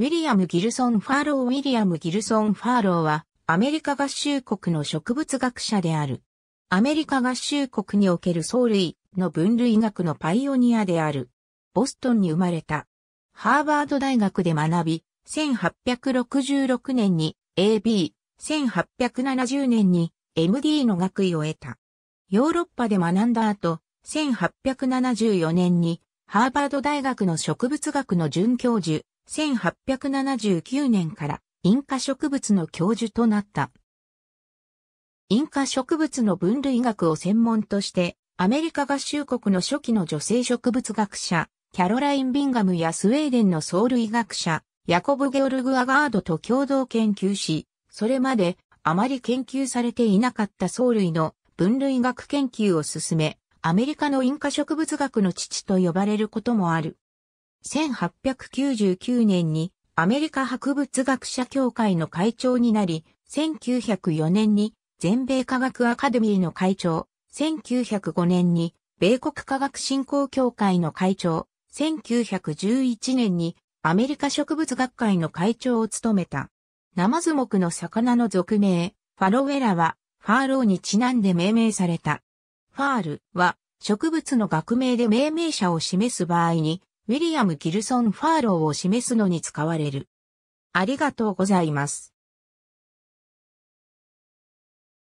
ウィリアム・ギルソン・ファーローウィリアム・ギルソン・ファーローは、アメリカ合衆国の植物学者である。アメリカ合衆国における藻類の分類学のパイオニアである。ボストンに生まれた。ハーバード大学で学び、1866年に AB、1870年に MD の学位を得た。ヨーロッパで学んだ後、1874年にハーバード大学の植物学の准教授、1879年からインカ植物の教授となった。インカ植物の分類学を専門として、アメリカ合衆国の初期の女性植物学者、キャロライン・ビンガムやスウェーデンの藻類学者、ヤコブ・ゲオルグ・アガードと共同研究し、それまであまり研究されていなかった藻類の分類学研究を進め、アメリカのインカ植物学の父と呼ばれることもある。1899年にアメリカ博物学者協会の会長になり、1904年に全米科学アカデミーの会長、1905年に米国科学振興協会の会長、1911年にアメリカ植物学会の会長を務めた。ナマズ目の魚の俗名、ファロウェラは、ファーローにちなんで命名された。ファールは、植物の学名で命名者を示す場合に、ウィリアム・ギルソン・ファーローを示すのに使われる。ありがとうございます。